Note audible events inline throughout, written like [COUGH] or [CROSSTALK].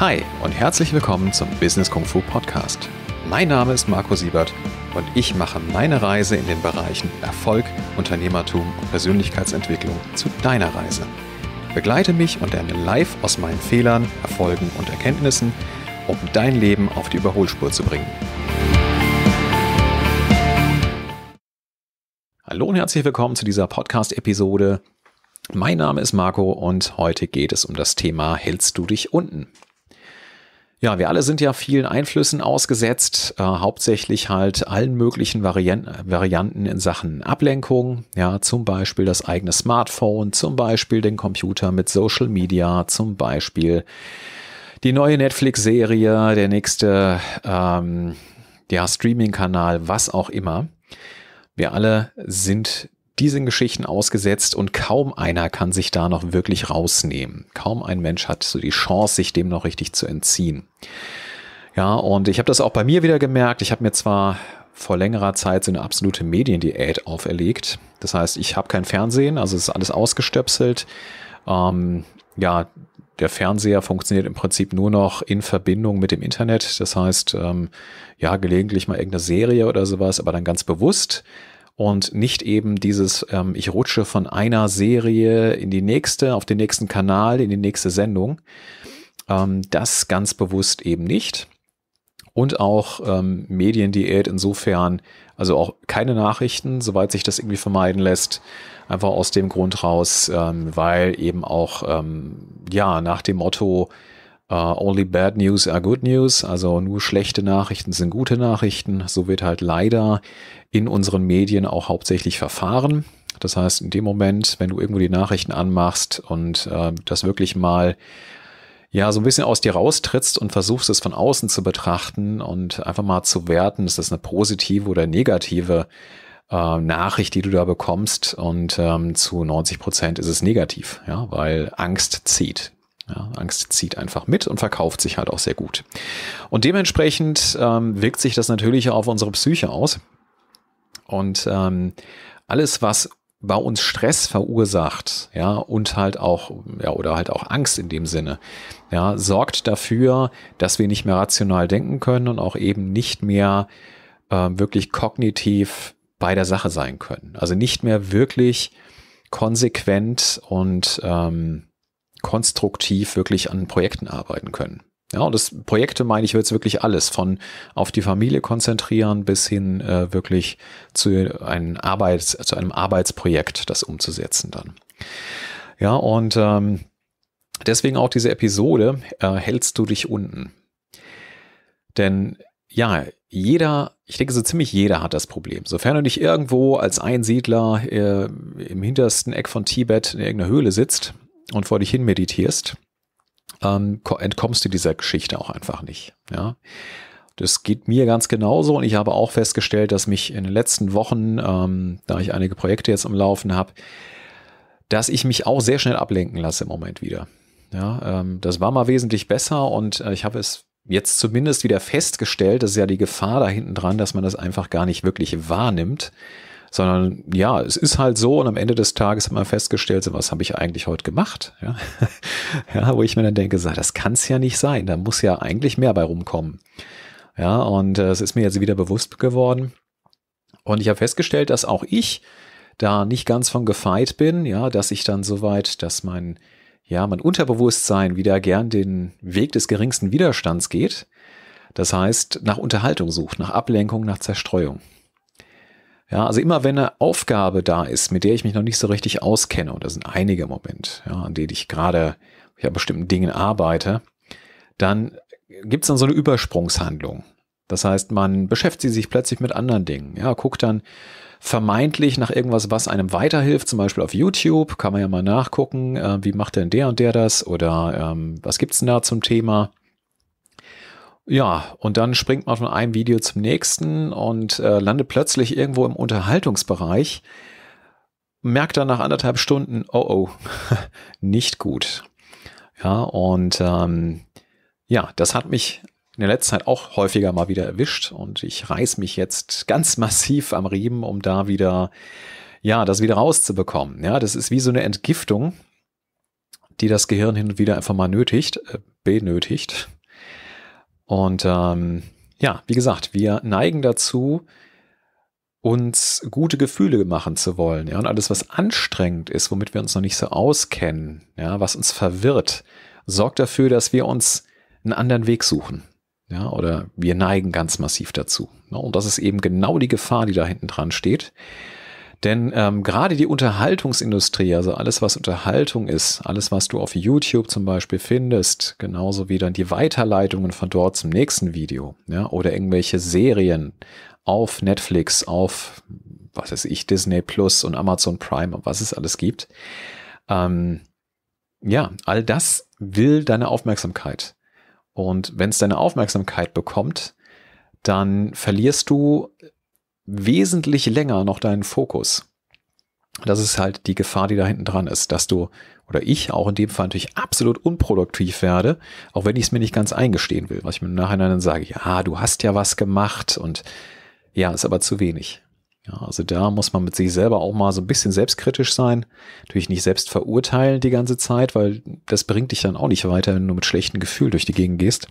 Hi und herzlich willkommen zum Business Kung Fu Podcast. Mein Name ist Marco Siebert und ich mache meine Reise in den Bereichen Erfolg, Unternehmertum und Persönlichkeitsentwicklung zu deiner Reise. Begleite mich und lerne live aus meinen Fehlern, Erfolgen und Erkenntnissen, um dein Leben auf die Überholspur zu bringen. Hallo und herzlich willkommen zu dieser Podcast-Episode. Mein Name ist Marco und heute geht es um das Thema Hältst du dich unten? Ja, wir alle sind ja vielen Einflüssen ausgesetzt, äh, hauptsächlich halt allen möglichen Varian Varianten in Sachen Ablenkung. Ja, zum Beispiel das eigene Smartphone, zum Beispiel den Computer mit Social Media, zum Beispiel die neue Netflix-Serie, der nächste ähm, ja, Streaming-Kanal, was auch immer. Wir alle sind diesen Geschichten ausgesetzt und kaum einer kann sich da noch wirklich rausnehmen. Kaum ein Mensch hat so die Chance, sich dem noch richtig zu entziehen. Ja, und ich habe das auch bei mir wieder gemerkt. Ich habe mir zwar vor längerer Zeit so eine absolute Mediendiät auferlegt. Das heißt, ich habe kein Fernsehen, also ist alles ausgestöpselt. Ähm, ja, der Fernseher funktioniert im Prinzip nur noch in Verbindung mit dem Internet. Das heißt, ähm, ja, gelegentlich mal irgendeine Serie oder sowas, aber dann ganz bewusst und nicht eben dieses, ähm, ich rutsche von einer Serie in die nächste, auf den nächsten Kanal, in die nächste Sendung. Ähm, das ganz bewusst eben nicht. Und auch ähm, Mediendiät insofern, also auch keine Nachrichten, soweit sich das irgendwie vermeiden lässt. Einfach aus dem Grund raus, ähm, weil eben auch, ähm, ja, nach dem Motto, Uh, only bad news are good news, also nur schlechte Nachrichten sind gute Nachrichten. So wird halt leider in unseren Medien auch hauptsächlich verfahren. Das heißt, in dem Moment, wenn du irgendwo die Nachrichten anmachst und uh, das wirklich mal ja so ein bisschen aus dir raustrittst und versuchst es von außen zu betrachten und einfach mal zu werten, ist das eine positive oder negative äh, Nachricht, die du da bekommst und ähm, zu 90 Prozent ist es negativ, ja, weil Angst zieht. Ja, Angst zieht einfach mit und verkauft sich halt auch sehr gut. Und dementsprechend ähm, wirkt sich das natürlich auf unsere Psyche aus. Und ähm, alles, was bei uns Stress verursacht, ja, und halt auch, ja, oder halt auch Angst in dem Sinne, ja, sorgt dafür, dass wir nicht mehr rational denken können und auch eben nicht mehr ähm, wirklich kognitiv bei der Sache sein können. Also nicht mehr wirklich konsequent und ähm, konstruktiv wirklich an Projekten arbeiten können. Ja, und das Projekte meine ich jetzt wirklich alles, von auf die Familie konzentrieren bis hin äh, wirklich zu, einem Arbeits-, zu einem Arbeitsprojekt, das umzusetzen dann. Ja, und ähm, deswegen auch diese Episode, äh, hältst du dich unten? Denn ja, jeder, ich denke so ziemlich jeder hat das Problem. Sofern du nicht irgendwo als Einsiedler äh, im hintersten Eck von Tibet in irgendeiner Höhle sitzt und vor dich hin meditierst, ähm, entkommst du dieser Geschichte auch einfach nicht. Ja? Das geht mir ganz genauso und ich habe auch festgestellt, dass mich in den letzten Wochen, ähm, da ich einige Projekte jetzt am Laufen habe, dass ich mich auch sehr schnell ablenken lasse im Moment wieder. Ja, ähm, das war mal wesentlich besser und äh, ich habe es jetzt zumindest wieder festgestellt, das ist ja die Gefahr da hinten dran, dass man das einfach gar nicht wirklich wahrnimmt sondern ja, es ist halt so und am Ende des Tages hat man festgestellt, so, was habe ich eigentlich heute gemacht? [LAUGHS] Ja? ja, wo ich mir dann denke, so, das kann es ja nicht sein, da muss ja eigentlich mehr bei rumkommen. Ja, und äh, es ist mir jetzt wieder bewusst geworden und ich habe festgestellt, dass auch ich da nicht ganz von gefeit bin, ja, dass ich dann soweit, dass mein ja, mein Unterbewusstsein wieder gern den Weg des geringsten Widerstands geht. Das heißt, nach Unterhaltung sucht, nach Ablenkung, nach Zerstreuung. Ja, also immer wenn eine Aufgabe da ist, mit der ich mich noch nicht so richtig auskenne, und das sind einige im Moment, ja, an denen ich gerade ich an bestimmten Dingen arbeite, dann gibt es dann so eine Übersprungshandlung. Das heißt, man beschäftigt sich plötzlich mit anderen Dingen. Ja, guckt dann vermeintlich nach irgendwas, was einem weiterhilft, zum Beispiel auf YouTube, kann man ja mal nachgucken, äh, wie macht denn der und der das oder ähm, was gibt's denn da zum Thema. Ja, und dann springt man von einem Video zum nächsten und äh, landet plötzlich irgendwo im Unterhaltungsbereich, merkt dann nach anderthalb Stunden, oh oh, [LAUGHS] nicht gut. Ja, und ähm, ja, das hat mich in der letzten Zeit auch häufiger mal wieder erwischt und ich reiß mich jetzt ganz [LAUGHS] massiv am Riemen, um da wieder, ja, das wieder rauszubekommen. Ja, das ist wie so eine Entgiftung, die das Gehirn hin und wieder einfach mal nötigt, äh, benötigt. Und ähm, ja, wie gesagt, wir neigen dazu, uns gute Gefühle machen zu wollen. Ja, und alles, was anstrengend ist, womit wir uns noch nicht so auskennen, ja, was uns verwirrt, sorgt dafür, dass wir uns einen anderen Weg suchen. Ja, oder wir neigen ganz massiv dazu. Ne, und das ist eben genau die Gefahr, die da hinten dran steht. Denn ähm, gerade die Unterhaltungsindustrie, also alles, was Unterhaltung ist, alles, was du auf YouTube zum Beispiel findest, genauso wie dann die Weiterleitungen von dort zum nächsten Video ja, oder irgendwelche Serien auf Netflix, auf, was weiß ich, Disney Plus und Amazon Prime und was es alles gibt. Ähm, ja, all das will deine Aufmerksamkeit. Und wenn es deine Aufmerksamkeit bekommt, dann verlierst du wesentlich länger noch deinen Fokus. Das ist halt die Gefahr, die da hinten dran ist, dass du oder ich auch in dem Fall natürlich absolut unproduktiv werde, auch wenn ich es mir nicht ganz eingestehen will, was ich mir im Nachhinein dann sage, ja, du hast ja was gemacht und ja, ist aber zu wenig. Ja, also da muss man mit sich selber auch mal so ein bisschen selbstkritisch sein, natürlich nicht selbst verurteilen die ganze Zeit, weil das bringt dich dann auch nicht weiter, wenn du mit schlechtem Gefühl durch die Gegend gehst.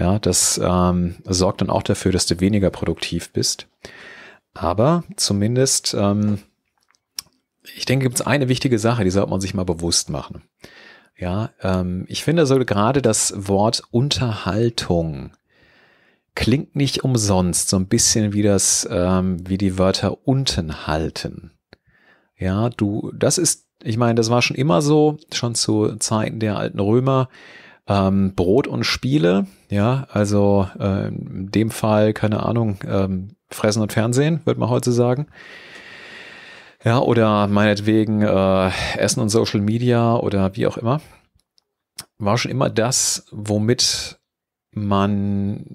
Ja, das ähm, sorgt dann auch dafür, dass du weniger produktiv bist. Aber zumindest, ähm, ich denke, gibt es eine wichtige Sache, die sollte man sich mal bewusst machen. Ja, ähm, ich finde also gerade das Wort Unterhaltung klingt nicht umsonst so ein bisschen wie das, ähm, wie die Wörter unten halten. Ja, du, das ist, ich meine, das war schon immer so, schon zu Zeiten der alten Römer. Ähm, Brot und Spiele, ja, also äh, in dem Fall, keine Ahnung, ähm, Fressen und Fernsehen, würde man heute sagen. Ja, oder meinetwegen äh, Essen und Social Media oder wie auch immer. War schon immer das, womit man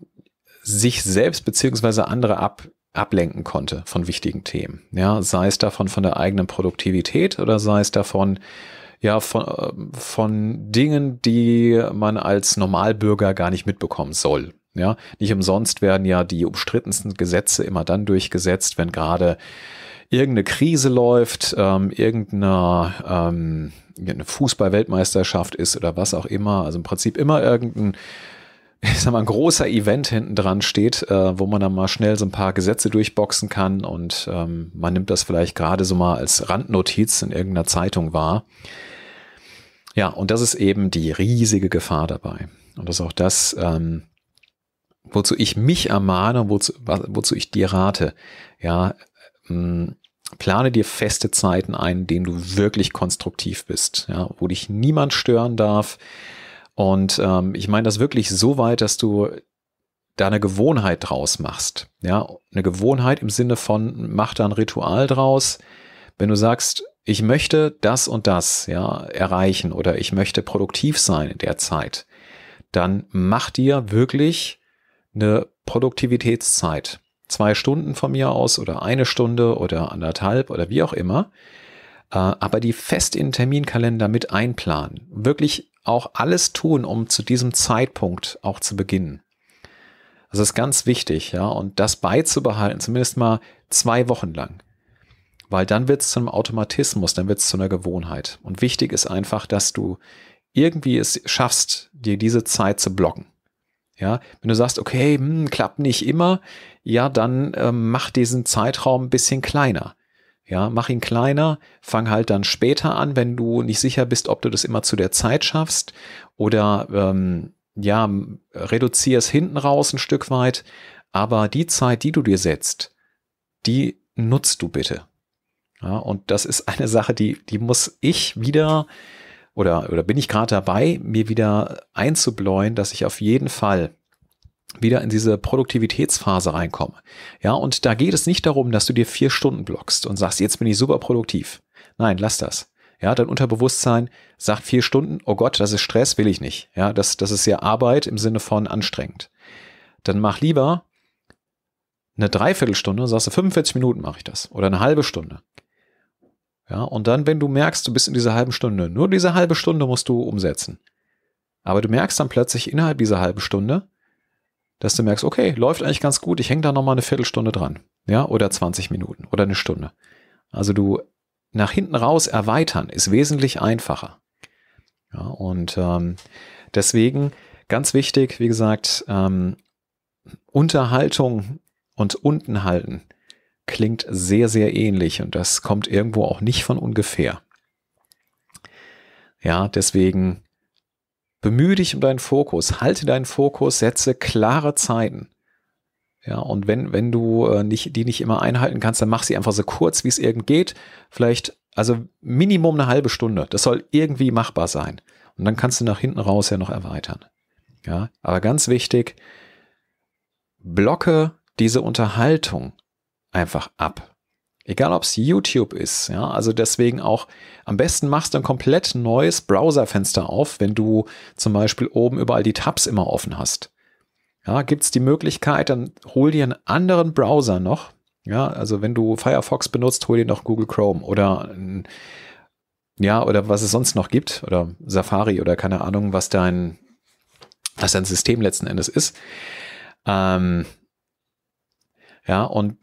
sich selbst beziehungsweise andere ab, ablenken konnte von wichtigen Themen. Ja, sei es davon von der eigenen Produktivität oder sei es davon ja von, äh, von Dingen, die man als Normalbürger gar nicht mitbekommen soll. Ja, nicht umsonst werden ja die umstrittensten Gesetze immer dann durchgesetzt, wenn gerade irgendeine Krise läuft, ähm, ähm irgendeine ähm, eine Fußballweltmeisterschaft ist oder was auch immer. Also im Prinzip immer irgendein ich sag mal, ein großer Event hinten dran steht, äh, wo man dann mal schnell so ein paar Gesetze durchboxen kann und ähm, man nimmt das vielleicht gerade so mal als Randnotiz in irgendeiner Zeitung wahr. Ja, und das ist eben die riesige Gefahr dabei. Und das ist auch das, ähm, wozu ich mich ermahne und wozu, wozu ich dir rate. Ja, ähm, plane dir feste Zeiten ein, in denen du wirklich konstruktiv bist, ja, wo dich niemand stören darf, und ähm, ich meine das wirklich so weit, dass du da eine Gewohnheit draus machst. Ja, eine Gewohnheit im Sinne von, mach da ein Ritual draus. Wenn du sagst, ich möchte das und das ja, erreichen oder ich möchte produktiv sein in der Zeit, dann mach dir wirklich eine Produktivitätszeit. Zwei Stunden von mir aus oder eine Stunde oder anderthalb oder wie auch immer. Äh, aber die fest in den Terminkalender mit einplanen. Wirklich auch alles tun, um zu diesem Zeitpunkt auch zu beginnen. das ist ganz wichtig, ja, und das beizubehalten, zumindest mal zwei Wochen lang. Weil dann wird es zum Automatismus, dann wird es zu einer Gewohnheit. Und wichtig ist einfach, dass du irgendwie es schaffst, dir diese Zeit zu blocken. Ja, wenn du sagst, okay, hm, klappt nicht immer, ja, dann ähm, mach diesen Zeitraum ein bisschen kleiner. Ja, mach ihn kleiner, fang halt dann später an, wenn du nicht sicher bist, ob du das immer zu der Zeit schaffst oder ähm, ja, reduziere es hinten raus ein Stück weit, aber die Zeit, die du dir setzt, die nutzt du bitte. Ja, und das ist [LAUGHS] eine Sache, die, die muss ich wieder oder, oder bin ich gerade dabei, mir wieder einzubläuen, dass ich auf jeden Fall wieder in diese Produktivitätsphase reinkomme. Ja, und da geht es nicht darum, dass du dir vier Stunden blockst und sagst, jetzt bin ich super produktiv. Nein, lass das. Ja, dein Unterbewusstsein sagt vier Stunden, oh Gott, das ist Stress, will ich nicht. Ja, das, das ist ja Arbeit im Sinne von anstrengend. Dann mach lieber eine Dreiviertelstunde, sagst du, 45 Minuten mache ich das oder eine halbe Stunde. Ja, und dann, wenn du merkst, du bist in dieser halben Stunde, nur diese halbe Stunde musst du umsetzen. Aber du merkst dann plötzlich innerhalb dieser halben Stunde, dass du merkst, okay, läuft eigentlich ganz gut, ich hänge da nochmal eine Viertelstunde dran. Ja, oder 20 Minuten oder eine Stunde. Also du nach hinten raus erweitern ist wesentlich einfacher. Ja, und ähm, deswegen ganz wichtig, wie gesagt, ähm, Unterhaltung und unten halten klingt sehr, sehr ähnlich und das kommt irgendwo auch nicht von ungefähr. Ja, deswegen Bemühe dich um deinen Fokus, halte deinen Fokus, setze klare Zeiten. Ja, und wenn, wenn du äh, nicht, die nicht immer einhalten kannst, dann mach sie einfach so kurz, wie es irgend geht. Vielleicht, also Minimum eine halbe Stunde. Das soll irgendwie machbar sein. Und dann kannst du nach hinten raus ja noch erweitern. Ja, aber ganz wichtig, blocke diese Unterhaltung einfach ab. Egal ob es YouTube ist, ja, also deswegen auch am besten machst du ein komplett neues Browserfenster auf, wenn du zum Beispiel oben überall die Tabs immer offen hast. Ja, gibt es die Möglichkeit, dann hol dir einen anderen Browser noch. Ja, also wenn du Firefox benutzt, hol dir noch Google Chrome oder ja, oder was es sonst noch gibt, oder Safari oder keine Ahnung, was dein, was dein System letzten Endes ist. Ähm, ja, und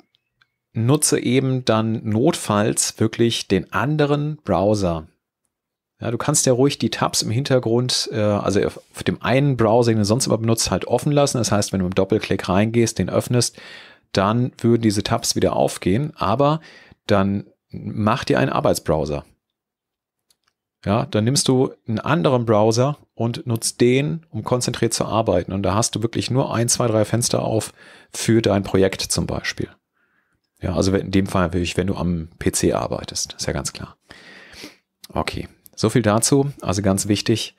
nutze eben dann notfalls wirklich den anderen Browser. Ja, du kannst ja ruhig die Tabs im Hintergrund, äh, also auf dem einen Browser, den du sonst immer benutzt, halt offen lassen. Das heißt, wenn du mit Doppelklick reingehst, den öffnest, dann würden diese Tabs wieder aufgehen, aber dann mach dir einen Arbeitsbrowser. Ja, dann nimmst du einen anderen Browser und nutzt den, um konzentriert zu arbeiten. Und da hast du wirklich nur ein, zwei, drei Fenster auf für dein Projekt zum Beispiel. Ja, also in dem Fall natürlich, wenn du am PC arbeitest, ist ja ganz klar. Okay, so viel dazu. Also ganz wichtig,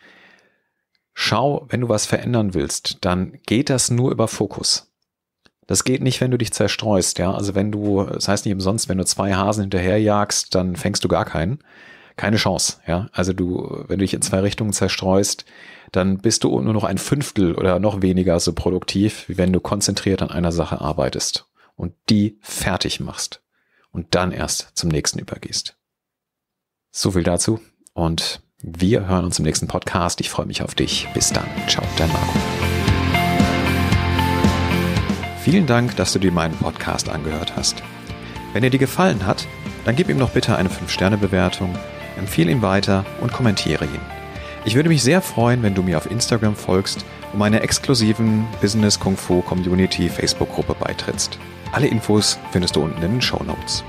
schau, wenn du was verändern willst, dann geht das nur über Fokus. Das geht nicht, wenn du dich zerstreust, ja. Also wenn du, das heißt nicht umsonst, wenn du zwei Hasen hinterherjagst, dann fängst du gar keinen. Keine Chance, ja. Also du, wenn du dich in zwei Richtungen zerstreust, dann bist du nur noch ein Fünftel oder noch weniger so produktiv, wie wenn du konzentriert an einer Sache arbeitest und die fertig machst und dann erst zum nächsten übergehst. So viel dazu und wir hören uns im nächsten Podcast. Ich freue mich auf dich. Bis dann. Ciao, dein Marco. Vielen Dank, dass du dir meinen Podcast angehört hast. Wenn er dir gefallen hat, dann gib ihm noch bitte eine 5-Sterne-Bewertung, empfehle ihn weiter und kommentiere ihn. Ich würde mich sehr freuen, wenn du mir auf Instagram folgst um einer exklusiven Business Kung Fu Community Facebook-Gruppe beitrittst. Alle Infos findest du unten in den Show Notes.